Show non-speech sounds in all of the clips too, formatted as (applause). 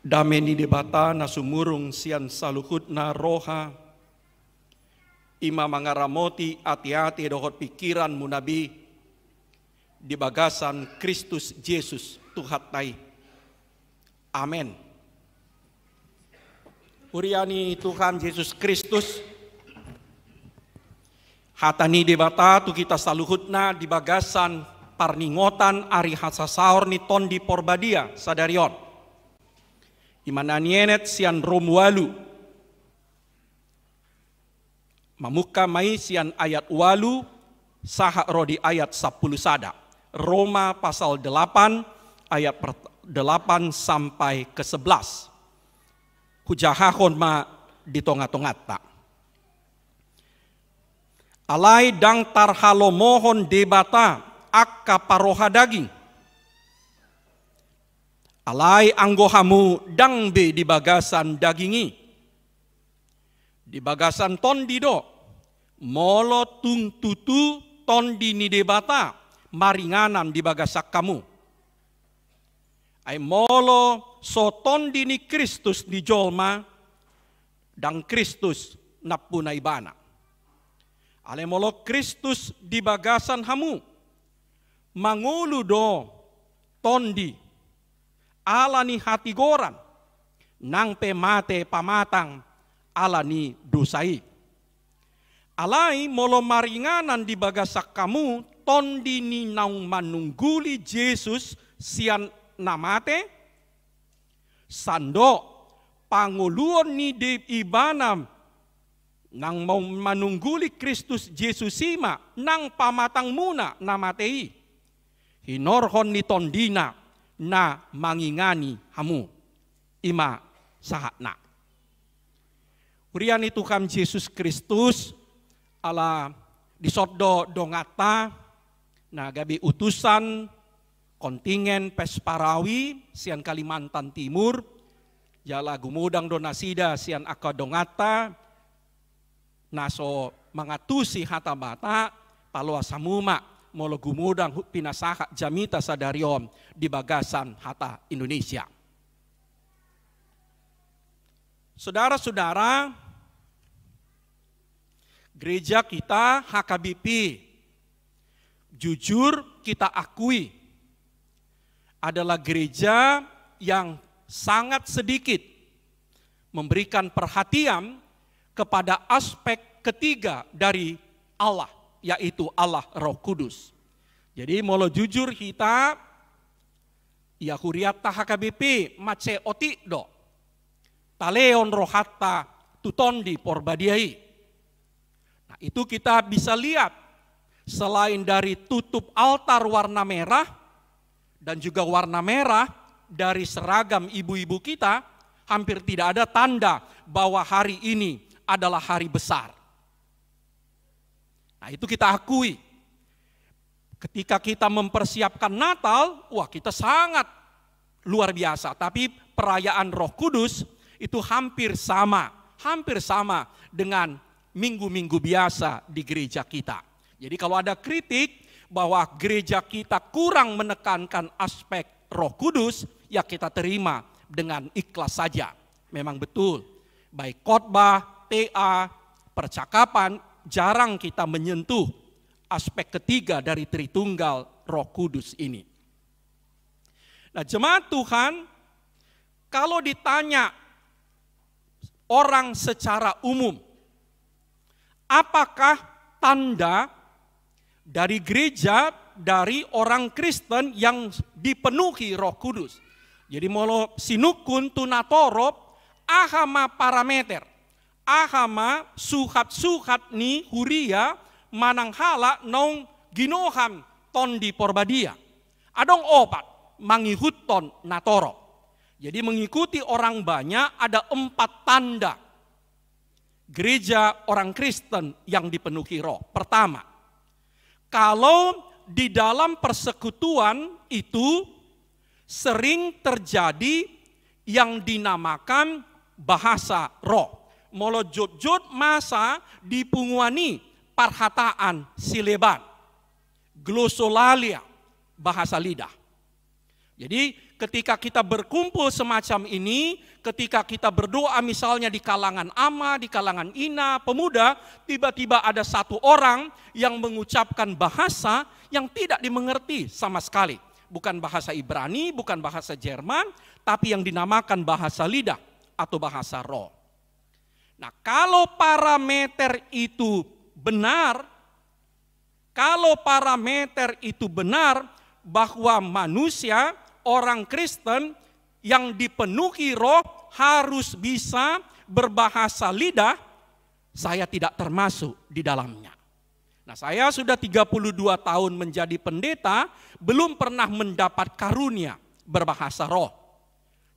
Dameni debata nasumurung sian saluhut na roha. Ima mangaramoti ati-ati dohot pikiran munabi. Di bagasan Kristus Yesus Tuhat tai. Amin. Uriani Tuhan Yesus Kristus. Hatani debata tu kita saluhutna di bagasan parningotan ari hasasaur ni ton di porbadia sadarion nienet sian romwalu. Mamuka mai sian ayat walu saha rodi ayat 10 sada. Roma pasal 8 ayat 8 sampai ke 11. Hujahahon ma tonga tongata Alai dang tarhalo mohon debata akka paroha daging Alai anggohamu dangbe di bagasan dagingi. Di bagasan ton dido, Molo tung tutu ton dini debata, Maringanan di bagasak kamu. Ai molo so ton dini Kristus di jolma. Dan Kristus napuna ibana. Ale molo Kristus di bagasan hamu. Mangulu do tondi ala ni hatigoran, nang pe mate pamatang ala ni Alai molo maringanan di bagasak kamu tondi ni naung manungguli Yesus sian namate sando panguluon ni de ibanam nang mau manungguli Kristus Yesus sima nang pamatang muna namatei hinorhon ni tondina na mangingani hamu ima sahakna. itu Tuhan Yesus Kristus ala disodo dongata na gabi utusan kontingen Pesparawi sian Kalimantan Timur jala gumudang donasida sian akadongata naso mangatusi hatamata palua samuma molo gumudang pinasaha jamita sadariom di bagasan hata Indonesia. Saudara-saudara, gereja kita HKBP jujur kita akui adalah gereja yang sangat sedikit memberikan perhatian kepada aspek ketiga dari Allah yaitu Allah Roh Kudus. Jadi molo jujur kita ya kuriat tahakabp mace oti do. Taleon rohatta tutondi porbadiai. Nah itu kita bisa lihat selain dari tutup altar warna merah dan juga warna merah dari seragam ibu-ibu kita hampir tidak ada tanda bahwa hari ini adalah hari besar. Nah itu kita akui. Ketika kita mempersiapkan Natal, wah kita sangat luar biasa. Tapi perayaan roh kudus itu hampir sama. Hampir sama dengan minggu-minggu biasa di gereja kita. Jadi kalau ada kritik bahwa gereja kita kurang menekankan aspek roh kudus, ya kita terima dengan ikhlas saja. Memang betul, baik khotbah, TA, percakapan jarang kita menyentuh aspek ketiga dari Tritunggal Roh Kudus ini. Nah, jemaat Tuhan, kalau ditanya orang secara umum, apakah tanda dari gereja dari orang Kristen yang dipenuhi Roh Kudus? Jadi molo sinukun tunatorop, ahama parameter ahama suhat suhat ni huria mananghala nong ginoham ton di porbadia. Adong opat mangihut ton natoro. Jadi mengikuti orang banyak ada empat tanda gereja orang Kristen yang dipenuhi roh. Pertama, kalau di dalam persekutuan itu sering terjadi yang dinamakan bahasa roh molo jod-jod masa dipunguani parhataan sileban. Glosolalia, bahasa lidah. Jadi ketika kita berkumpul semacam ini, ketika kita berdoa misalnya di kalangan ama, di kalangan ina, pemuda, tiba-tiba ada satu orang yang mengucapkan bahasa yang tidak dimengerti sama sekali. Bukan bahasa Ibrani, bukan bahasa Jerman, tapi yang dinamakan bahasa lidah atau bahasa roh. Nah, kalau parameter itu benar, kalau parameter itu benar bahwa manusia, orang Kristen yang dipenuhi roh harus bisa berbahasa lidah, saya tidak termasuk di dalamnya. Nah, saya sudah 32 tahun menjadi pendeta, belum pernah mendapat karunia berbahasa roh.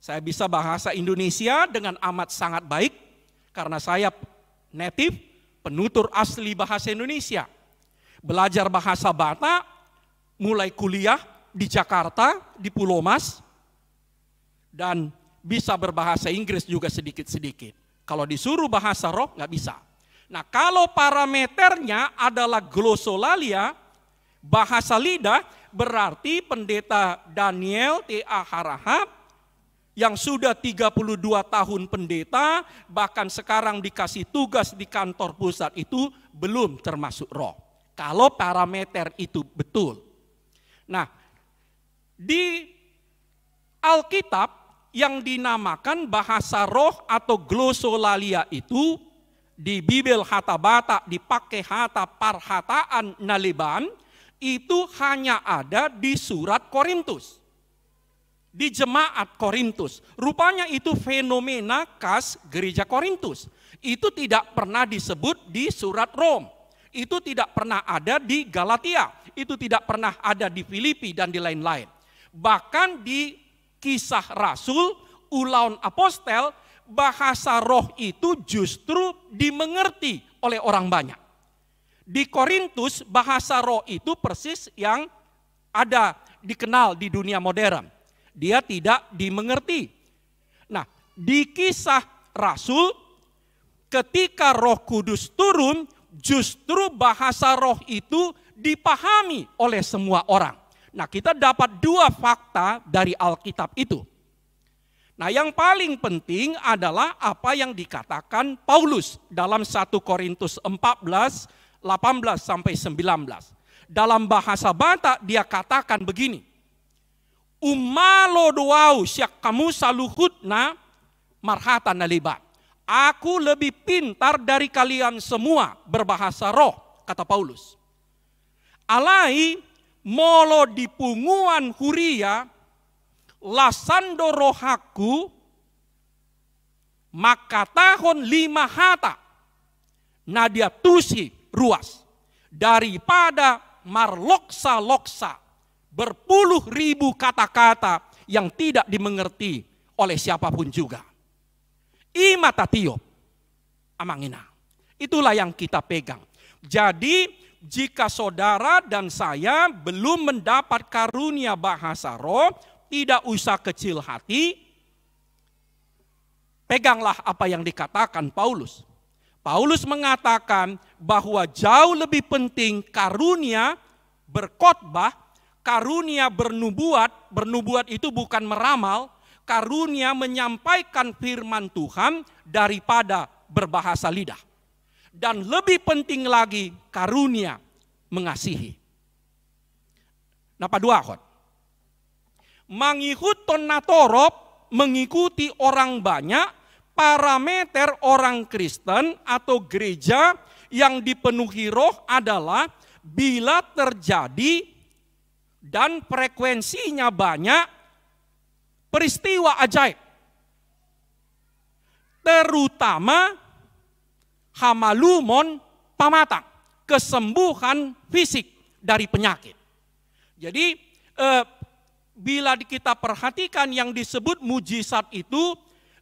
Saya bisa bahasa Indonesia dengan amat sangat baik, karena saya native, penutur asli bahasa Indonesia. Belajar bahasa Batak, mulai kuliah di Jakarta, di Pulau Mas, dan bisa berbahasa Inggris juga sedikit-sedikit. Kalau disuruh bahasa roh, nggak bisa. Nah kalau parameternya adalah glosolalia, bahasa lidah, berarti pendeta Daniel T.A. Harahap yang sudah 32 tahun pendeta, bahkan sekarang dikasih tugas di kantor pusat itu belum termasuk roh. Kalau parameter itu betul. Nah, di Alkitab yang dinamakan bahasa roh atau glosolalia itu di Bibel Hatabata dipakai hata parhataan naliban itu hanya ada di surat Korintus di jemaat Korintus. Rupanya itu fenomena khas gereja Korintus. Itu tidak pernah disebut di surat Rom. Itu tidak pernah ada di Galatia. Itu tidak pernah ada di Filipi dan di lain-lain. Bahkan di kisah Rasul, ulaun apostel, bahasa roh itu justru dimengerti oleh orang banyak. Di Korintus bahasa roh itu persis yang ada dikenal di dunia modern dia tidak dimengerti. Nah, di kisah Rasul, ketika roh kudus turun, justru bahasa roh itu dipahami oleh semua orang. Nah, kita dapat dua fakta dari Alkitab itu. Nah, yang paling penting adalah apa yang dikatakan Paulus dalam 1 Korintus 14 18 sampai 19. Dalam bahasa Batak dia katakan begini. Umalo duau siak kamu saluhut na marhatan naliba. Aku lebih pintar dari kalian semua berbahasa roh, kata Paulus. Alai molo dipunguan huria lasando rohaku maka tahun lima hata nadia tusi ruas daripada marloksa loksa berpuluh ribu kata-kata yang tidak dimengerti oleh siapapun juga. Imata tiop, amangina. Itulah yang kita pegang. Jadi jika saudara dan saya belum mendapat karunia bahasa roh, tidak usah kecil hati, peganglah apa yang dikatakan Paulus. Paulus mengatakan bahwa jauh lebih penting karunia berkhotbah karunia bernubuat, bernubuat itu bukan meramal, karunia menyampaikan firman Tuhan daripada berbahasa lidah. Dan lebih penting lagi karunia mengasihi. Napa dua kon? Mengikut tonatorop, mengikuti orang banyak, parameter orang Kristen atau gereja yang dipenuhi roh adalah bila terjadi dan frekuensinya banyak, peristiwa ajaib. Terutama hamalumon pamatang, kesembuhan fisik dari penyakit. Jadi eh, bila kita perhatikan yang disebut mujizat itu,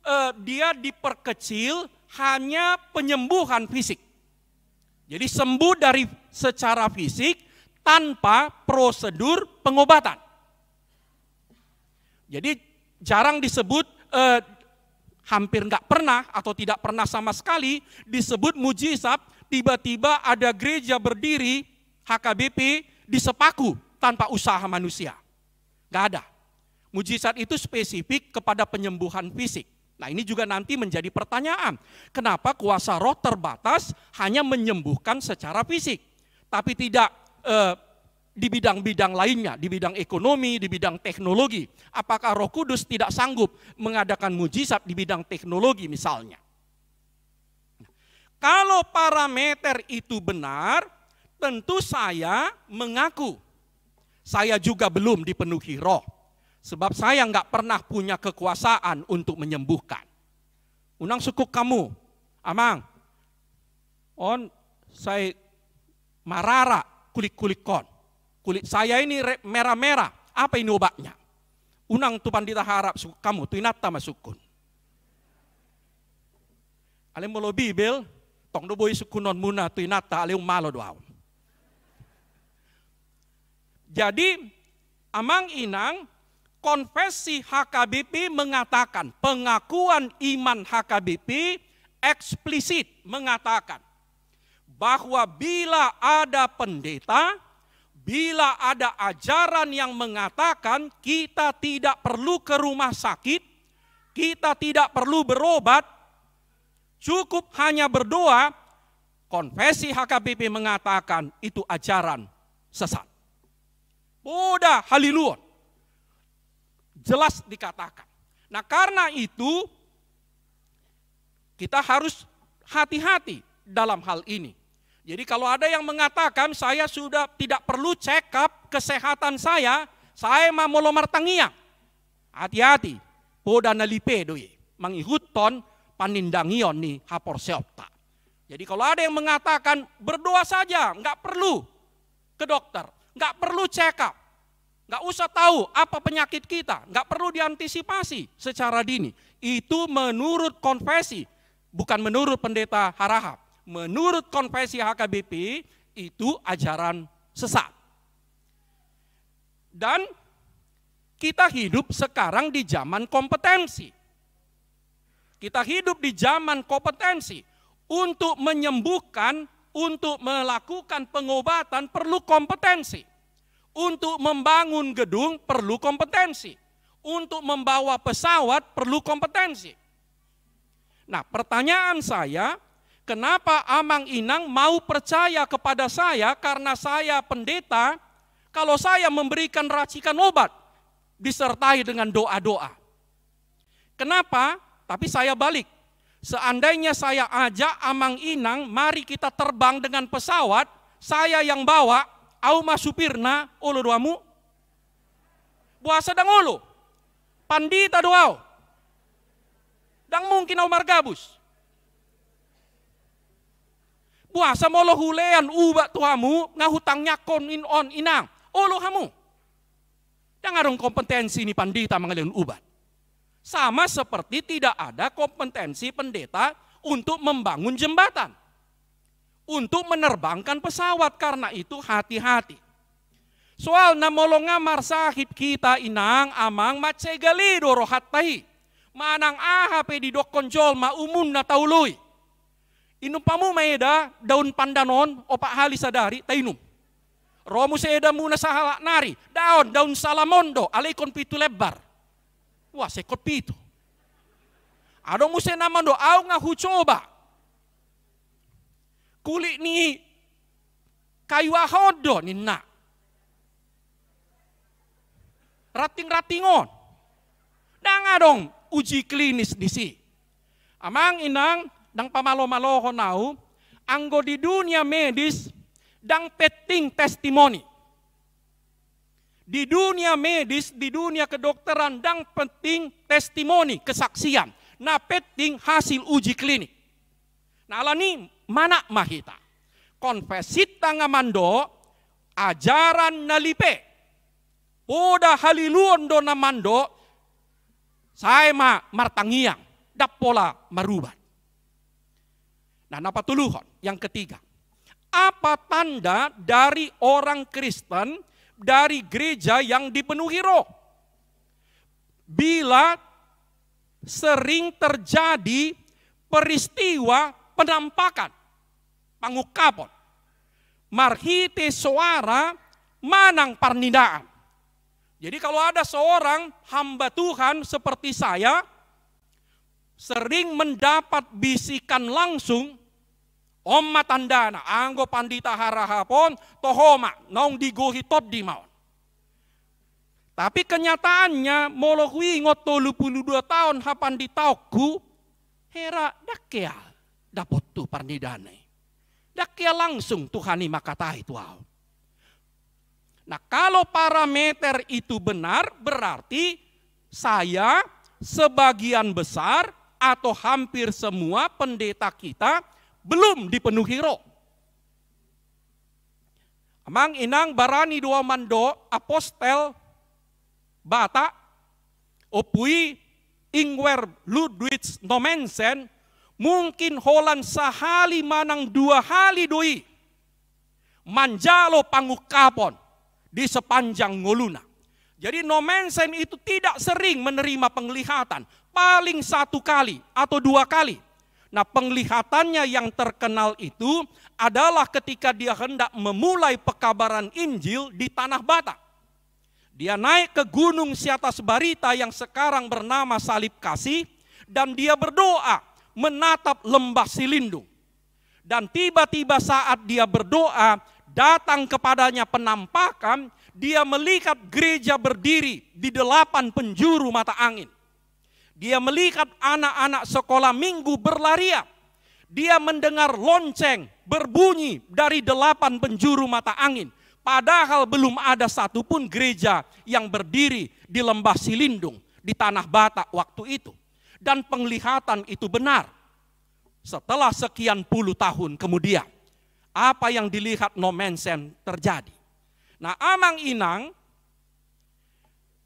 eh, dia diperkecil hanya penyembuhan fisik. Jadi sembuh dari secara fisik tanpa prosedur pengobatan. Jadi jarang disebut eh, hampir nggak pernah atau tidak pernah sama sekali disebut mujizat tiba-tiba ada gereja berdiri HKBP di sepaku tanpa usaha manusia. Nggak ada. Mujizat itu spesifik kepada penyembuhan fisik. Nah ini juga nanti menjadi pertanyaan. Kenapa kuasa roh terbatas hanya menyembuhkan secara fisik. Tapi tidak eh, di bidang-bidang lainnya, di bidang ekonomi, di bidang teknologi. Apakah Roh Kudus tidak sanggup mengadakan mujizat di bidang teknologi misalnya? Kalau parameter itu benar, tentu saya mengaku saya juga belum dipenuhi roh. Sebab saya nggak pernah punya kekuasaan untuk menyembuhkan. Unang sukuk kamu, Amang, on saya marara kulit kulit kon. Kulit saya ini merah-merah, apa ini obatnya? Unang tu pandita harap kamu, tu masukun. Ale molo bibel, tong do boy suku non muna tu inata ale um malo doau. Jadi amang inang konfesi HKBP mengatakan pengakuan iman HKBP eksplisit mengatakan bahwa bila ada pendeta, bila ada ajaran yang mengatakan kita tidak perlu ke rumah sakit, kita tidak perlu berobat, cukup hanya berdoa, konfesi HKBP mengatakan itu ajaran sesat. Buddha haliluon. Jelas dikatakan. Nah karena itu kita harus hati-hati dalam hal ini. Jadi kalau ada yang mengatakan saya sudah tidak perlu check up kesehatan saya, saya mau tangia. Hati-hati. Poda nalipe doi. Mengikuton panindangion ni hapor seopta. Jadi kalau ada yang mengatakan berdoa saja, nggak perlu ke dokter, nggak perlu check up, nggak usah tahu apa penyakit kita, nggak perlu diantisipasi secara dini. Itu menurut konfesi, bukan menurut pendeta Harahap menurut konfesi HKBP itu ajaran sesat. Dan kita hidup sekarang di zaman kompetensi. Kita hidup di zaman kompetensi. Untuk menyembuhkan, untuk melakukan pengobatan perlu kompetensi. Untuk membangun gedung perlu kompetensi. Untuk membawa pesawat perlu kompetensi. Nah, pertanyaan saya, Kenapa Amang Inang mau percaya kepada saya karena saya pendeta kalau saya memberikan racikan obat disertai dengan doa-doa. Kenapa? Tapi saya balik. Seandainya saya ajak Amang Inang, mari kita terbang dengan pesawat, saya yang bawa, Auma supirna, ulu duamu, Buasa sedang ulu, pandita doau, dan mungkin Omar Gabus. Buasa molo hulean uba tuhamu ngahutangnya kon in on inang. Olo hamu. Dangarong kompetensi ni pandita mengalir ubat. Sama seperti tidak ada kompetensi pendeta untuk membangun jembatan. Untuk menerbangkan pesawat karena itu hati-hati. Soal namolonga marsahib kita inang amang macegali rohat tahi. Manang aha pe di dokon ma umum na Inum pamu maeda daun pandanon opak hali sadari tainum. Romu seeda muna sahala nari daun daun salamondo alaikon pitu lebar. Wah sekot pitu. Ado anu muse namando au ngahu coba. Kulit ni kayu ahodo ni nak rating-ratingon. Danga dong uji klinis di si. Amang inang dang pamalo-maloho nau, anggo di dunia medis, dang peting testimoni. Di dunia medis, di dunia kedokteran, dang penting testimoni, kesaksian. na peting hasil uji klinik. Nah alani mana mahita. Konfesit mando, ajaran nalipe. Poda haliluon do namando, saya ma martangiang, dapola maruban. Nah, napatuluhon yang ketiga. Apa tanda dari orang Kristen dari gereja yang dipenuhi roh? Bila sering terjadi peristiwa penampakan, pangukapon, marhite suara manang parnidaan. Jadi kalau ada seorang hamba Tuhan seperti saya, sering mendapat bisikan langsung Oma tandana, anggo pandita harahapon, tohoma, naung tot di maon. Tapi kenyataannya, molokwi ngot dua tahun hapan ditauku, hera dakia dapot tu pernidane. Dakia langsung Tuhani makatai tuau. Nah kalau parameter itu benar, berarti saya sebagian besar atau hampir semua pendeta kita belum dipenuhi roh. Amang inang barani dua mando apostel bata opui ingwer ludwitz nomensen mungkin holan sahali manang dua hali doi manjalo pangukapon di sepanjang ngoluna. Jadi nomensen itu tidak sering menerima penglihatan, paling satu kali atau dua kali. Nah, penglihatannya yang terkenal itu adalah ketika dia hendak memulai pekabaran Injil di tanah Batak. Dia naik ke gunung Siatas Barita yang sekarang bernama Salib Kasih dan dia berdoa menatap lembah Silindung. Dan tiba-tiba saat dia berdoa, datang kepadanya penampakan, dia melihat gereja berdiri di delapan penjuru mata angin. Dia melihat anak-anak sekolah minggu berlarian. Dia mendengar lonceng berbunyi dari delapan penjuru mata angin. Padahal belum ada satupun gereja yang berdiri di lembah Silindung, di tanah Batak waktu itu. Dan penglihatan itu benar. Setelah sekian puluh tahun kemudian, apa yang dilihat Nomensen terjadi. Nah Amang Inang,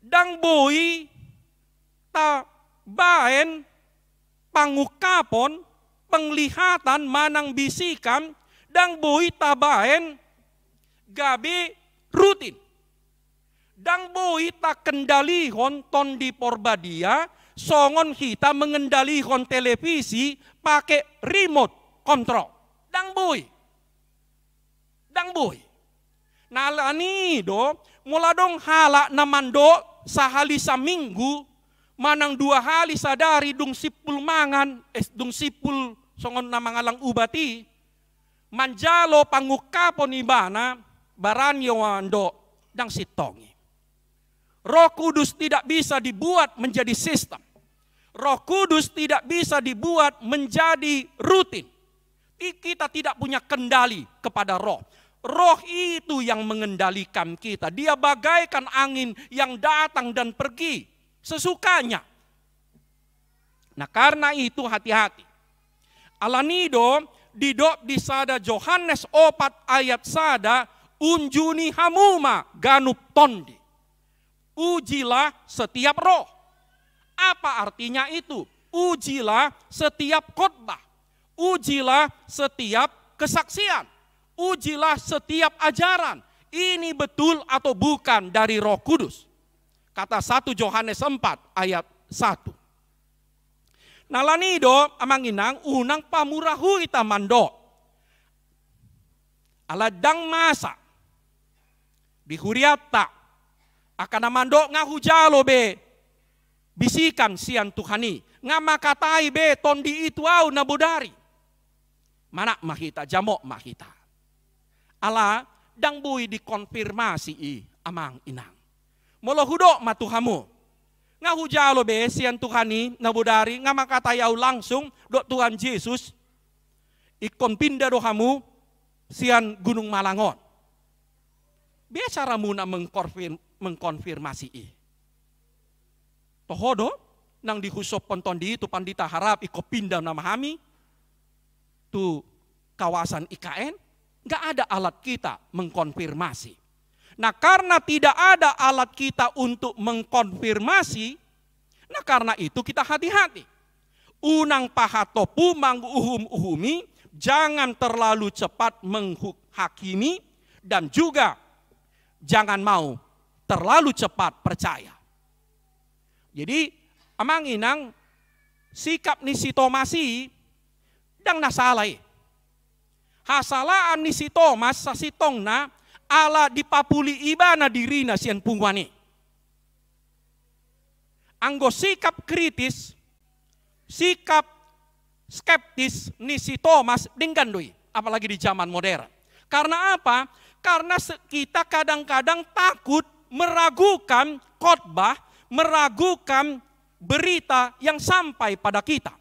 Dang Boi, tak baen pangukapon penglihatan manang bisikan dang bui tabaen gabi rutin. Dang bui tak kendalihon honton di porbadia, songon kita mengendali mengendalihon televisi pakai remote control. Dang bui. Dang bui. Nalani do, mula dong halak namando sahali saminggu manang dua hali sadari dung sipul mangan, eh, dung sipul songon namangalang ubati, manjalo pangukapon bana, baran wando, dang sitongi. Roh Kudus tidak bisa dibuat menjadi sistem. Roh Kudus tidak bisa dibuat menjadi rutin. Kita tidak punya kendali kepada roh. Roh itu yang mengendalikan kita. Dia bagaikan angin yang datang dan pergi sesukanya. Nah karena itu hati-hati. Alanido didop di sada Johannes opat ayat sada unjuni hamuma ganup tondi. Ujilah setiap roh. Apa artinya itu? Ujilah setiap khotbah. Ujilah setiap kesaksian. Ujilah setiap ajaran. Ini betul atau bukan dari roh kudus. Kata 1 Yohanes 4 ayat 1. Nalani amang amanginang unang pamurahu kita mando. Aladang masa. Dihuriata. Akan mando ngahujalo be. Bisikan sian Tuhani. Ngamakatai be tondi itu au nabudari. Mana mahita jamok mahita. Ala dang bui dikonfirmasi i amang inang molohudo matuhamu. Nga lo be sian Tuhan Tuhani nabudari nga yau langsung do Tuhan Yesus ikon pindah dohamu sian Gunung Malangon. Biasa na mengkonfirm, mengkonfirmasi i. Tohodo nang dihusop ponton di itu pandita harap iko pindah nama kami tu kawasan IKN nggak ada alat kita mengkonfirmasi. Nah karena tidak ada alat kita untuk mengkonfirmasi, nah karena itu kita hati-hati. Unang pahatopu manguhum uhumi, jangan terlalu cepat menghakimi dan juga jangan mau terlalu cepat percaya. Jadi amang inang sikap nisi tomasi dang nasalai. Hasalaan nisi Thomas sasitong na ala dipapuli iba na diri na sian pungwani. Anggo sikap kritis, sikap skeptis ni Thomas dengan doi, apalagi di zaman modern. Karena apa? Karena kita kadang-kadang takut meragukan khotbah, meragukan berita yang sampai pada kita.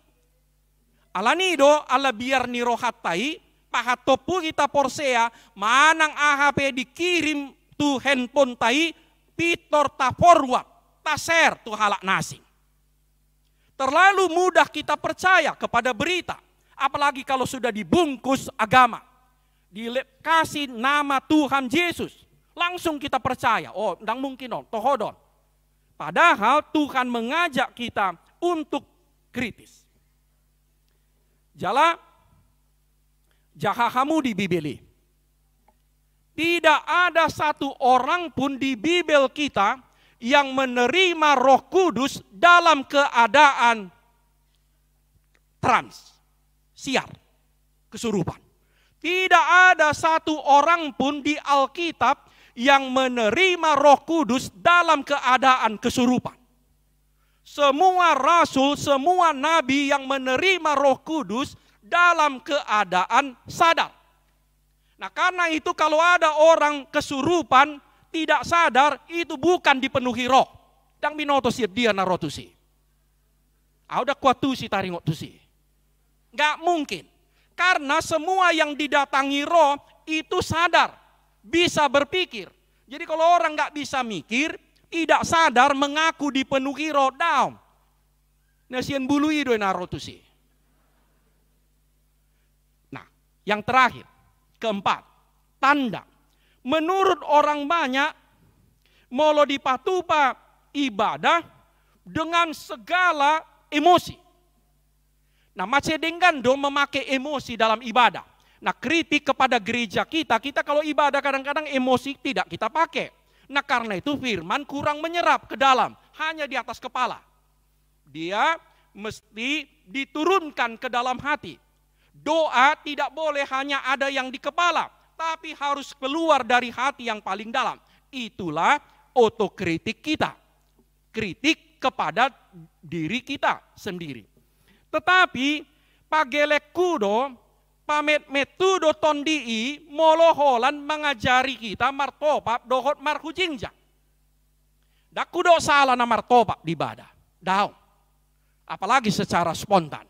Alanido ala biar nirohatai pahatopu kita porsea manang AHP dikirim tu handphone tai pitor ta forward ta share tu halak nasi. Terlalu mudah kita percaya kepada berita, apalagi kalau sudah dibungkus agama. Dikasih nama Tuhan Yesus, langsung kita percaya. Oh, ndang mungkin dong, oh, tohodon. Padahal Tuhan mengajak kita untuk kritis. Jala jahahamu di Bibeli. Tidak ada satu orang pun di Bibel kita yang menerima roh kudus dalam keadaan trans, siar, kesurupan. Tidak ada satu orang pun di Alkitab yang menerima roh kudus dalam keadaan kesurupan. Semua rasul, semua nabi yang menerima roh kudus – dalam keadaan sadar. Nah, karena itu kalau ada orang kesurupan tidak sadar itu bukan dipenuhi roh. binoto siap dia narotusi. Auda kuatusi taringot tusi. Ah, gak mungkin. Karena semua yang didatangi roh itu sadar. Bisa berpikir. Jadi kalau orang gak bisa mikir, tidak sadar mengaku dipenuhi roh down. Nasian bulu itu narotusi. Yang terakhir, keempat, tanda. Menurut orang banyak, dipatupa ibadah dengan segala emosi. Nah, dengan masih dong memakai emosi dalam ibadah. Nah, kritik kepada gereja kita, kita kalau ibadah kadang-kadang emosi tidak kita pakai. Nah, karena itu firman kurang menyerap ke dalam, hanya di atas kepala. Dia mesti diturunkan ke dalam hati. Doa tidak boleh hanya ada yang di kepala, tapi harus keluar dari hati yang paling dalam. Itulah otokritik kita. Kritik kepada diri kita sendiri. Tetapi pagelek kudo pamet metudo tondii molo mengajari kita martopap dohot marhujingja. Dakudo salah na martopap di badan. Daun. Apalagi secara spontan.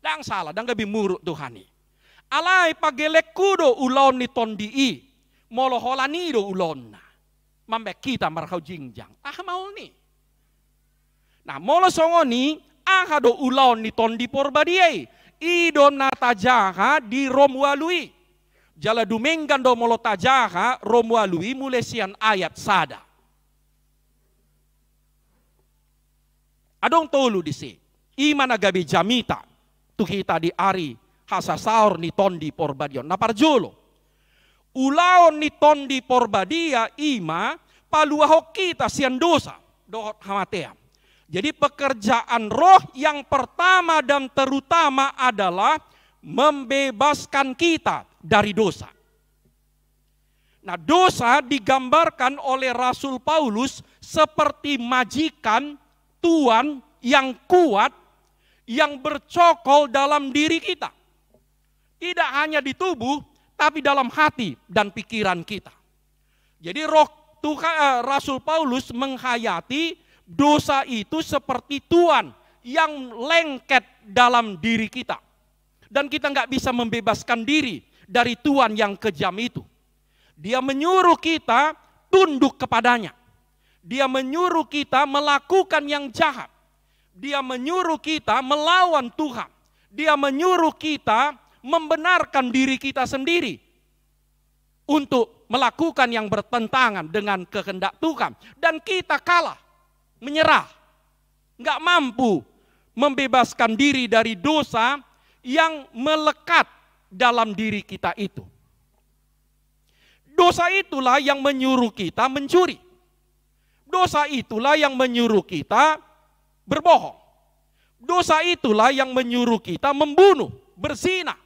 Dang salah, dang gabi muruk Tuhani. Alai pagelek kudo ulon ni i. Molo holani do ulon na. Mambek kita markau jingjang. Ah mau ni. Nah molo songoni aha do ulon ni tondi porbadiei. Ido tajaha di romwalui. Jala dumenggan do molo tajaha romwalui mulesian ayat sada. Adong tolu disi. Iman gabi jamita tu kita di ari saur ni tondi porbadion naparjulo ulao ni tondi porbadia ima paluaho kita sian dosa dohot hamatea jadi pekerjaan roh yang pertama dan terutama adalah membebaskan kita dari dosa. Nah, dosa digambarkan oleh Rasul Paulus seperti majikan tuan yang kuat yang bercokol dalam diri kita. Tidak hanya di tubuh, tapi dalam hati dan pikiran kita. Jadi roh Tuhan, eh, Rasul Paulus menghayati dosa itu seperti Tuhan yang lengket dalam diri kita. Dan kita nggak bisa membebaskan diri dari Tuhan yang kejam itu. Dia menyuruh kita tunduk kepadanya. Dia menyuruh kita melakukan yang jahat. Dia menyuruh kita melawan Tuhan. Dia menyuruh kita membenarkan diri kita sendiri untuk melakukan yang bertentangan dengan kehendak Tuhan. Dan kita kalah, menyerah. Nggak mampu membebaskan diri dari dosa yang melekat dalam diri kita itu. Dosa itulah yang menyuruh kita mencuri. Dosa itulah yang menyuruh kita berbohong. Dosa itulah yang menyuruh kita membunuh, bersinah,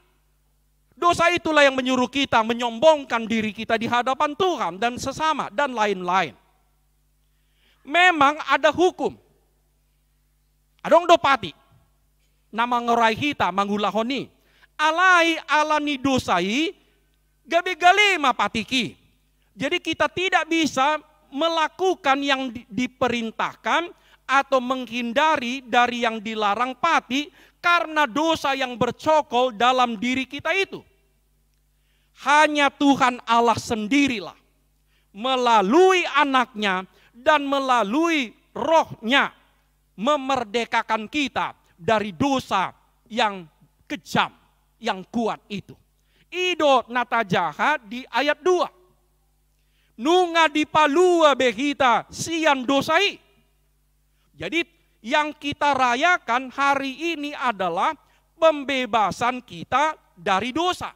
Dosa itulah yang menyuruh kita menyombongkan diri kita di hadapan Tuhan dan sesama dan lain-lain. Memang ada hukum. Ada Adong dopati. Nama ngerai kita manggulahoni. Alai alani dosai gabi galima patiki. Jadi kita tidak bisa melakukan yang diperintahkan atau menghindari dari yang dilarang pati karena dosa yang bercokol dalam diri kita itu. Hanya Tuhan Allah sendirilah melalui anaknya dan melalui rohnya memerdekakan kita dari dosa yang kejam, yang kuat itu. Ido jahat di ayat 2. Nunga dipalua behita sian dosai. Jadi yang kita rayakan hari ini adalah pembebasan kita dari dosa.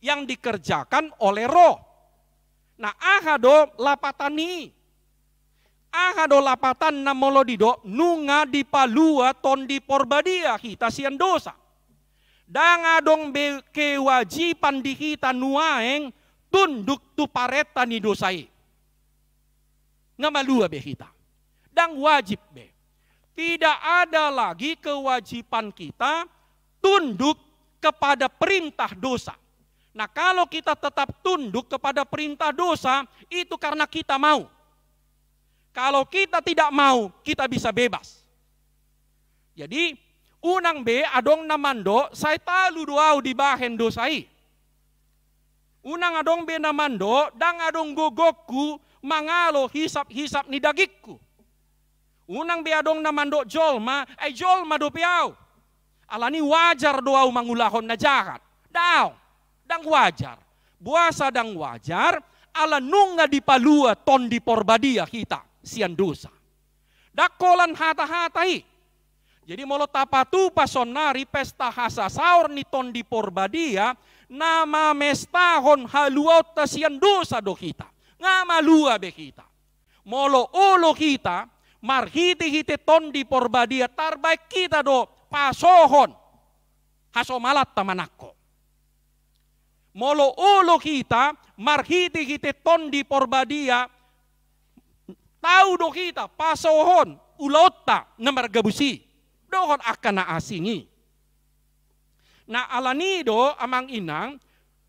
Yang dikerjakan oleh roh. Nah ahado lapatani. Ahado lapatan namolodido nunga dipalua ton porbadia kita sian dosa. Dangadong be kewajiban di kita nuaeng tunduk tu paretani dosai. Ngamalua be kita dan wajib. b, Tidak ada lagi kewajiban kita tunduk kepada perintah dosa. Nah, kalau kita tetap tunduk kepada perintah dosa, itu karena kita mau. Kalau kita tidak mau, kita bisa bebas. Jadi, unang be adong namando, saya talu doa di bahen dosai. Unang adong be namando, dang adong gogoku, mangalo hisap-hisap nidagiku. Unang biadong na mandok jol ma, ay eh, jol ma Alani wajar doa mangulahon na jahat. Daw, dang wajar. Buasa dang wajar, ala nunga dipalua ton di porbadia kita, sian dosa. Dakolan hata-hatai. Jadi molo tapatu pasonari pesta hasa saur ni ton di porbadia, nama mestahon haluaut tasian dosa do kita. Nga malua be kita. Molo ulo kita, marhiti hiti di porba porbadia tarbai kita do pasohon haso malat tamanako. Molo ulo kita marhiti hiti ton di porbadia tahu do kita pasohon ulotta nomor gabusi dohon akan asingi. alani do amang inang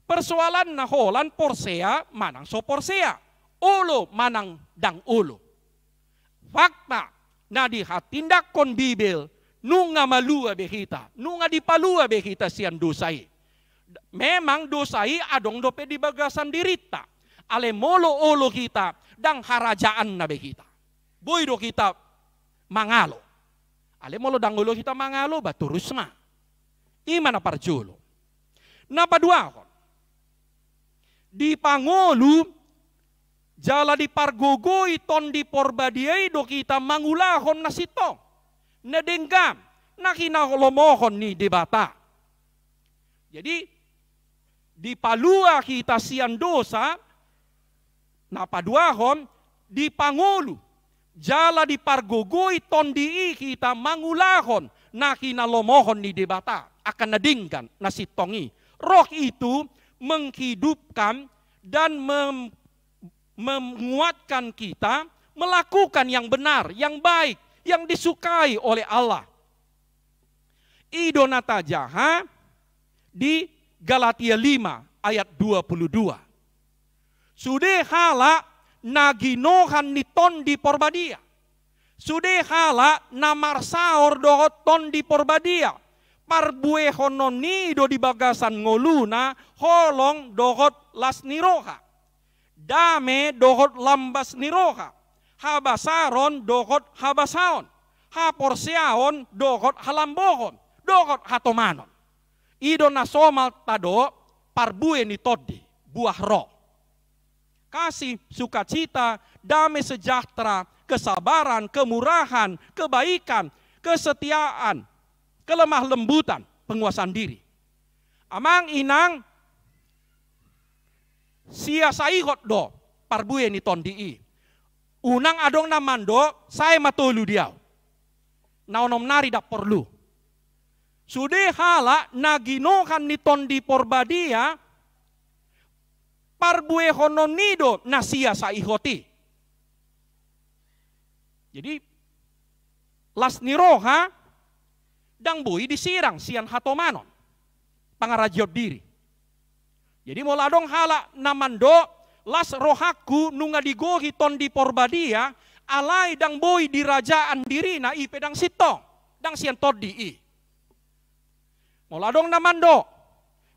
persoalan na naholan porsea manang so porsea. Ulo manang dang ulo fakta nadiha tindak kon bibil nunga malua behita nunga dipalua behita sian dosai memang dosai adong dope di bagasan dirita ale molo olo kita dang harajaan nabe kita do kita mangalo ale molo dang olo kita mangalo baturus ma imana parjulo napa dua kon di pangolu Jala di pargogoi di porbadiai do kita mangulahon sito. Nedenggam nakina ni debata. Jadi di palua kita sian dosa napaduahon, di pangulu jala di pargogoi tondi kita mangulahon nakina ni debata akan nedingkan nasitongi. Roh itu menghidupkan dan mem menguatkan kita melakukan yang benar, yang baik, yang disukai oleh Allah. Idonata jaha di Galatia 5 ayat 22. halak naginohan niton di porbadia. halak namar saor dohoton di porbadia. Parbue do di bagasan ngoluna holong dohot las niroha Dame dohot lambas niroha. Habasaron dohot habasaon. Haporsiaon dohot halambohon. Dohot hatomanon. Ido nasomal tado parbue todi Buah roh. Kasih, sukacita, damai sejahtera, kesabaran, kemurahan, kebaikan, kesetiaan, kelemah lembutan, penguasaan diri. Amang inang sia hot do parbuye ni tondi Unang adong namando saya matulu dia Naonom nari dak perlu. Sude hala kan ni di porbadia ya. parbue sia nasia hoti Jadi las niroha dang bui disirang sian hatomanon. Pangarajiot diri. Jadi mau dong hala namando las rohaku nunga digohi ton di porbadia alai dang boy di rajaan diri na i pedang sito dang sian todi i. Mau dong namando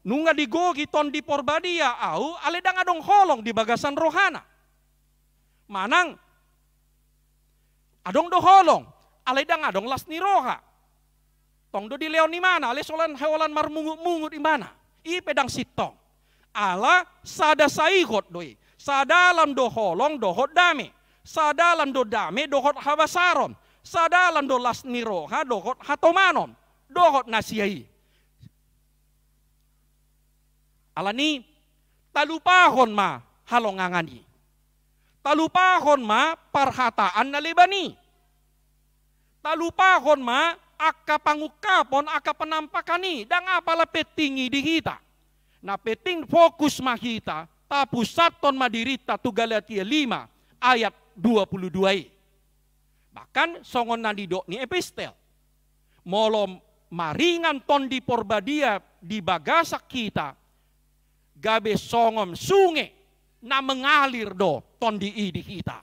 nunga digohi ton di porbadia au ale dang adong holong di bagasan rohana. Manang adong do holong ale dang adong las ni roha. Tong do di leon ni mana ale solan hewalan marmungut-mungut di mana. I pedang sitong ala sada saihot doi. Sadalam do holong dohot dami. Sadalam do dami dohot hawasaron. Sadalam do las niroha dohot hatomanon. Dohot nasiai. Alani talupahon ma halongangani. Talupahon ma parhataan na libani. Talupahon ma akapangukapon akapenampakani. Dang apala petingi di kita na peting fokus makita tapu saton madirita tu Galatia ya 5 ayat 22. Bahkan songon dok ni epistel. molo maringan ton di porbadia di bagasa kita. Gabe songom sungai na mengalir do ton di idi kita.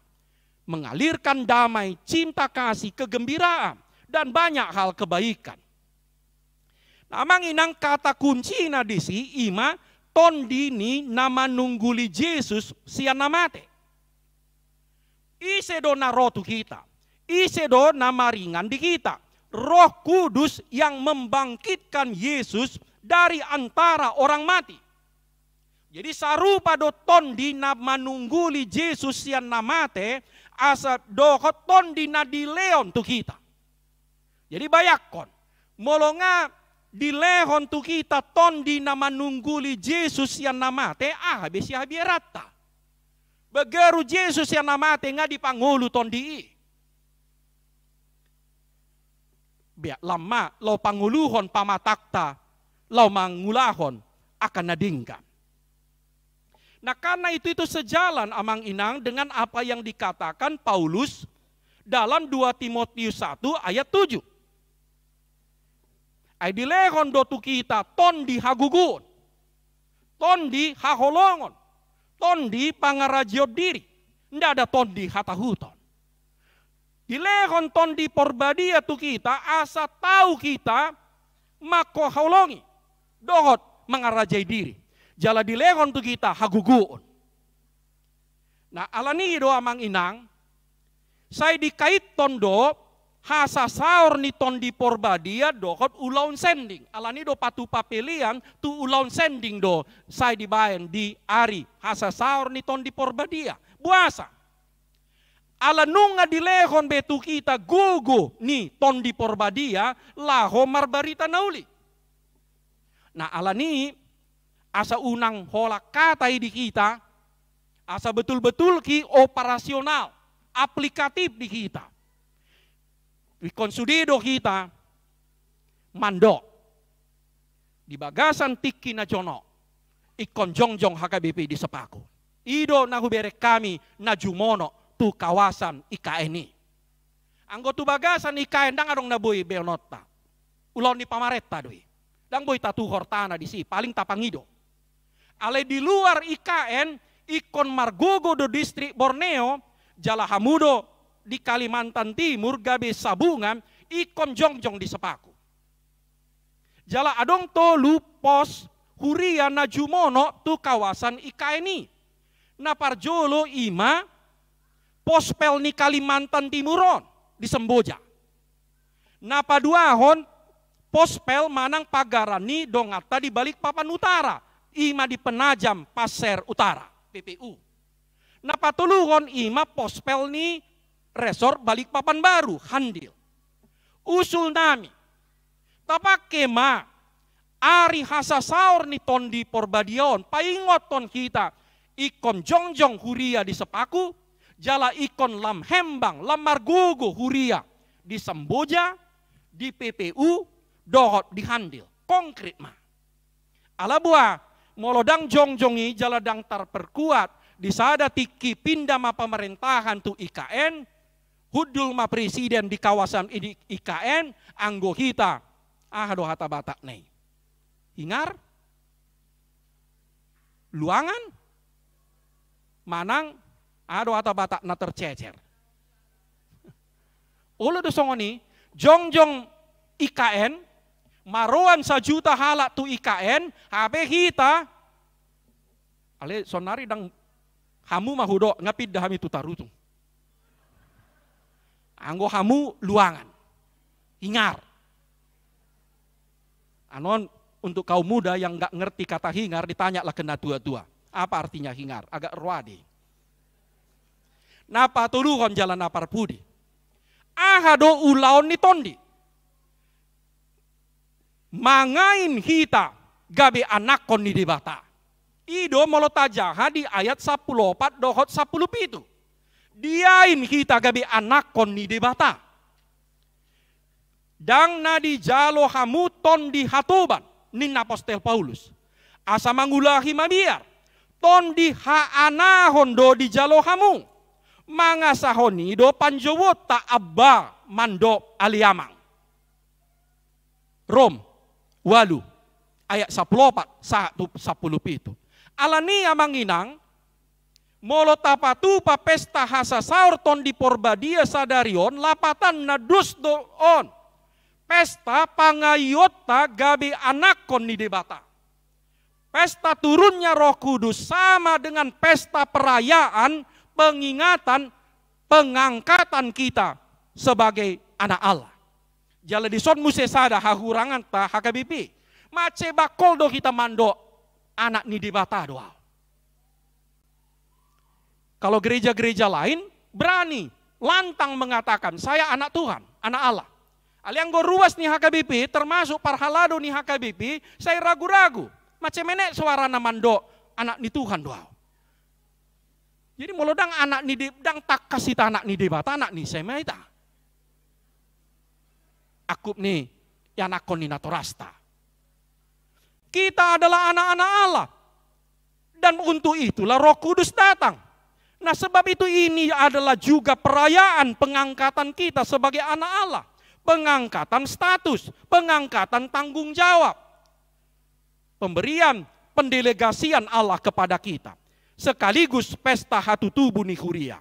Mengalirkan damai, cinta kasih, kegembiraan, dan banyak hal kebaikan inang kata kunci na disi ima tondini nama nungguli Jesus sian namate. Ise do na kita. Ise do nama ringan di kita. Roh Kudus yang membangkitkan Yesus dari antara orang mati. Jadi sarupa do tondi na manungguli Jesus sian namate asa do tondi na di leon tu kita. Jadi bayakon. Molonga lehon tu kita ton di nama nungguli Yesus yang nama te ah besi rata. Begeru Yesus yang nama te nga di pangulu ton di. Biar lama lo panguluhon pamatakta lo mangulahon akan nadingkan. Nah karena itu itu sejalan Amang Inang dengan apa yang dikatakan Paulus dalam 2 Timotius 1 ayat 7. Aidilegon do tu kita ton di hagugun. Ton di haholongon. Ton di pangarajio diri. Nda ada ton di hatahuton. Dilegon ton di porbadia tu kita asa tahu kita mako haolongi. Dohot mengarajai diri. Jala dilegon tu kita hagugun. Nah alani doa mang inang. Saya dikait tondo hasa saur ni tondi dia dokot ulaun sending. Alani do patu papeliang tu ulaun sending do sai di bayan di ari hasa saur ni porba dia, Buasa. Ala nunga di lehon betu kita gugu ni ton di tondi porbadia laho barita nauli. Nah alani asa unang hola kata di kita asa betul-betul ki operasional aplikatif di kita Ikonsudido kita mando di bagasan tiki na jono ikon jong HKBP di sepaku ido nahu berek kami na jumono tu kawasan IKN anggota bagasan IKN dang arong nabui beonota ulon di pamareta doi dang boy tatu hortana di si paling tapang ido ale di luar IKN ikon margogo do distrik Borneo Jalahamudo di Kalimantan Timur gabe sabungan ikom jongjong di sepaku. Jala adong adongto lupos huria jumono tu kawasan ikaini. parjolo ima pospel ni Kalimantan Timuron di Semboja. hon pospel manang pagarani dongata di balik papan utara. Ima di penajam pasir utara, PPU. patulungon ima pospel ni resor Balikpapan Baru, Handil. Usul nami, tapak kemah, ari hasa saur ni di porbadion, paingot ton kita, ikon jongjong huria di sepaku, jala ikon lam hembang, lam margugu huria di semboja, di PPU, dohot di handil, konkret ma. Ala buah, molodang jongjongi jala dang terperkuat, di sada tiki pindah ma pemerintahan tu IKN, ma presiden di kawasan IKN anggo kita. Ah doh hata batak nei. Ingar? Luangan? Manang? Ah doh hata batak na tercecer. (laughs) Ulo do songoni, jongjong IKN, maruan sa juta halak tu IKN, hp kita, ale sonari dang hamu mahudo ngapid dahami tu tarutung. Anggo hamu luangan. Hingar. Anon untuk kaum muda yang nggak ngerti kata hingar ditanyalah kena tua-tua. Apa artinya hingar? Agak ruade. Napa tuluhon jalan napar pudi. Ahado ulaon ni tondi. Mangain hita gabe anak kon ni debata. Ido molotaja hadi ayat 14 dohot 10 pitu diain kita gabi anak kon ni debata. Dang di jalo hamuton di hatuban. ni apostel Paulus. Asa mangulahi mabiar. Ton di haana hondo di jalo hamu. Mangasahoni do panjowo ta abba mando aliamang. Rom, walu, ayat saplopat, satu, sapuluh itu, Alani amanginang, molotapatu papesta hasa saur ton di porbadia sadarion lapatan nadus on pesta pangayota gabi anakon ni debata pesta turunnya roh kudus sama dengan pesta perayaan pengingatan pengangkatan kita sebagai anak Allah jala di son musesada hahurangan ta hakabipi mace bakol do kita mando anak ni debata doa kalau gereja-gereja lain berani, lantang mengatakan, saya anak Tuhan, anak Allah. Alianggo ruas nih HKBP, termasuk parhalado nih HKBP, saya ragu-ragu. Macam nenek suara do anak ni Tuhan doa. Jadi molodang anak ni dang tak kasih anak ni debat anak ni saya maita. Akup nih yang nakon rasta. Kita adalah anak-anak Allah. Dan untuk itulah roh kudus datang Nah sebab itu ini adalah juga perayaan pengangkatan kita sebagai anak Allah. Pengangkatan status, pengangkatan tanggung jawab. Pemberian pendelegasian Allah kepada kita. Sekaligus pesta hatu tubuh nihuria.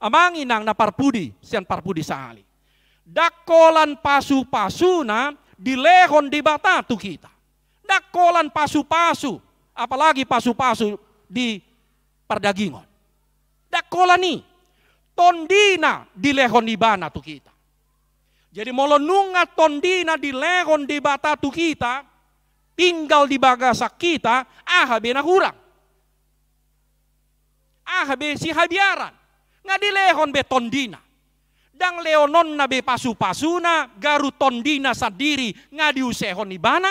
Amang inang na parpudi, sian parpudi sahali. Dakolan pasu-pasuna pasu dilehon di batatu kita. Dakolan pasu-pasu, apalagi pasu-pasu di pardagingon. Dakola ni, tondina dilehon di bana tu kita. Jadi molo nunga tondina dilehon di bata tu kita, tinggal di bagasa kita, aha na hurang. Aha si habiaran. Nga lehon be tondina. Dang leonon na be pasu-pasuna, garu tondina sadiri, nga diusehon di bana,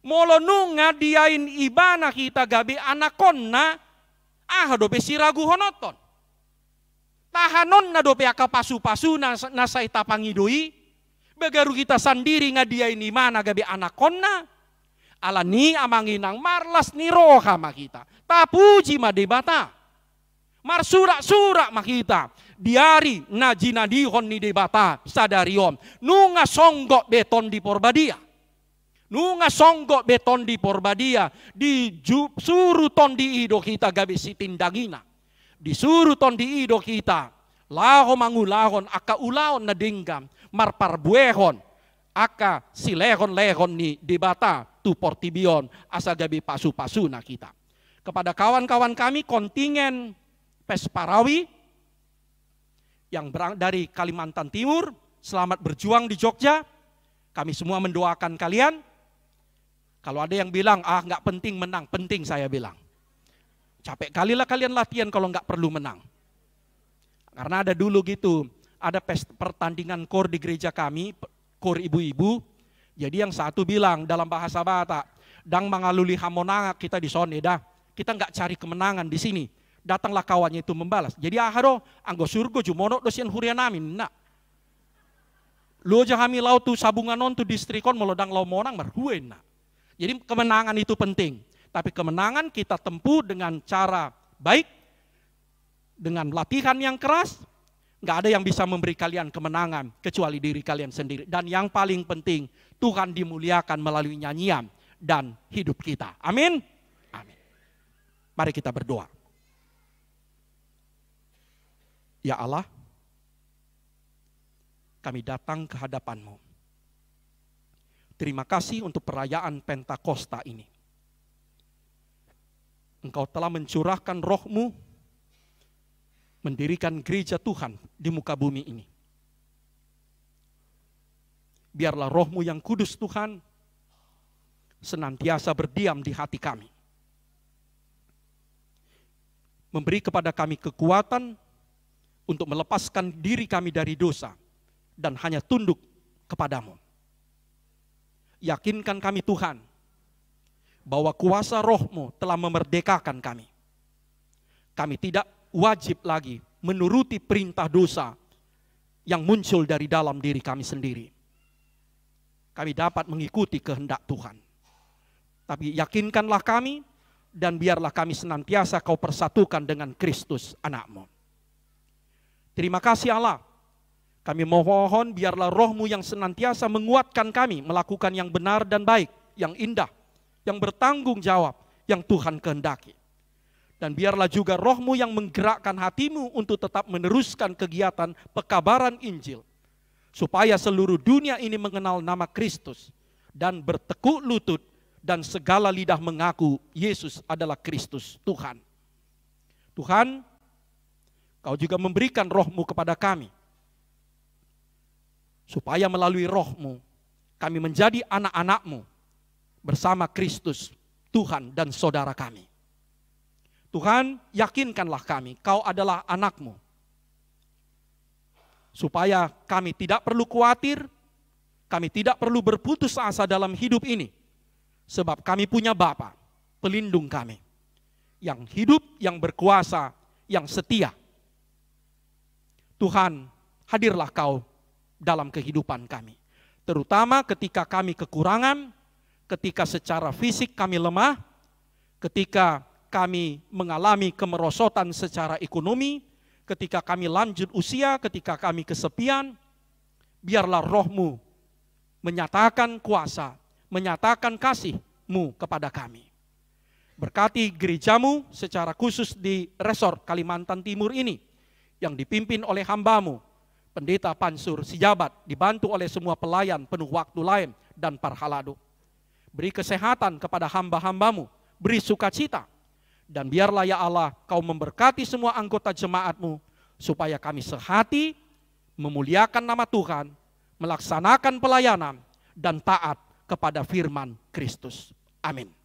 Molo nunga diain ibana kita gabi anakonna ah dope si ragu honoton. Tahanon na dope aka pasu-pasu na, na pangidoi. Begaru kita sendiri ngadiain imana gabi anakonna. Ala ni amanginang marlas ni roha makita. Tapuji debata Mar surak-surak makita. Diari na jinadihon ni debata sadarion. Nunga songgok beton di porbadia Nunga songgo di porbadia. Disuruh tondi ido kita gabisi tindangina. Disuruh tondi ido kita. Laho mangulahon aka ulaon na dinggam. Marpar buehon. Aka silehon lehon ni debata tu portibion. Asa gabi pasu-pasu na kita. Kepada kawan-kawan kami kontingen Pesparawi yang berang dari Kalimantan Timur, selamat berjuang di Jogja. Kami semua mendoakan kalian kalau ada yang bilang, ah nggak penting menang, penting saya bilang. Capek kalilah kalian latihan kalau nggak perlu menang. Karena ada dulu gitu, ada pertandingan kor di gereja kami, kor ibu-ibu. Jadi yang satu bilang dalam bahasa Batak, dang mengaluli hamonang kita di sone dah. Kita nggak cari kemenangan di sini. Datanglah kawannya itu membalas. Jadi aharo anggo surgo jumono dosian hurianamin. nak, lu aja kami tu sabungan non tu distrikon melodang lau monang merhuen jadi kemenangan itu penting. Tapi kemenangan kita tempuh dengan cara baik, dengan latihan yang keras, nggak ada yang bisa memberi kalian kemenangan kecuali diri kalian sendiri. Dan yang paling penting, Tuhan dimuliakan melalui nyanyian dan hidup kita. Amin. Amin. Mari kita berdoa. Ya Allah, kami datang ke hadapan-Mu Terima kasih untuk perayaan Pentakosta ini. Engkau telah mencurahkan rohmu, mendirikan gereja Tuhan di muka bumi ini. Biarlah rohmu yang kudus Tuhan, senantiasa berdiam di hati kami. Memberi kepada kami kekuatan untuk melepaskan diri kami dari dosa dan hanya tunduk kepadamu. Yakinkan kami Tuhan, bahwa kuasa rohmu telah memerdekakan kami. Kami tidak wajib lagi menuruti perintah dosa yang muncul dari dalam diri kami sendiri. Kami dapat mengikuti kehendak Tuhan. Tapi yakinkanlah kami dan biarlah kami senantiasa kau persatukan dengan Kristus anakmu. Terima kasih Allah kami mohon biarlah rohmu yang senantiasa menguatkan kami melakukan yang benar dan baik, yang indah, yang bertanggung jawab, yang Tuhan kehendaki. Dan biarlah juga rohmu yang menggerakkan hatimu untuk tetap meneruskan kegiatan pekabaran Injil. Supaya seluruh dunia ini mengenal nama Kristus dan bertekuk lutut dan segala lidah mengaku Yesus adalah Kristus Tuhan. Tuhan, Kau juga memberikan rohmu kepada kami supaya melalui rohmu kami menjadi anak-anakmu bersama Kristus, Tuhan dan saudara kami. Tuhan, yakinkanlah kami, kau adalah anakmu. Supaya kami tidak perlu khawatir, kami tidak perlu berputus asa dalam hidup ini. Sebab kami punya Bapa, pelindung kami. Yang hidup, yang berkuasa, yang setia. Tuhan, hadirlah kau dalam kehidupan kami. Terutama ketika kami kekurangan, ketika secara fisik kami lemah, ketika kami mengalami kemerosotan secara ekonomi, ketika kami lanjut usia, ketika kami kesepian, biarlah rohmu menyatakan kuasa, menyatakan kasihmu kepada kami. Berkati gerejamu secara khusus di resor Kalimantan Timur ini, yang dipimpin oleh hambamu, pendeta Pansur Sijabat dibantu oleh semua pelayan penuh waktu lain dan parhalado. Beri kesehatan kepada hamba-hambamu, beri sukacita, dan biarlah ya Allah kau memberkati semua anggota jemaatmu, supaya kami sehati, memuliakan nama Tuhan, melaksanakan pelayanan, dan taat kepada firman Kristus. Amin.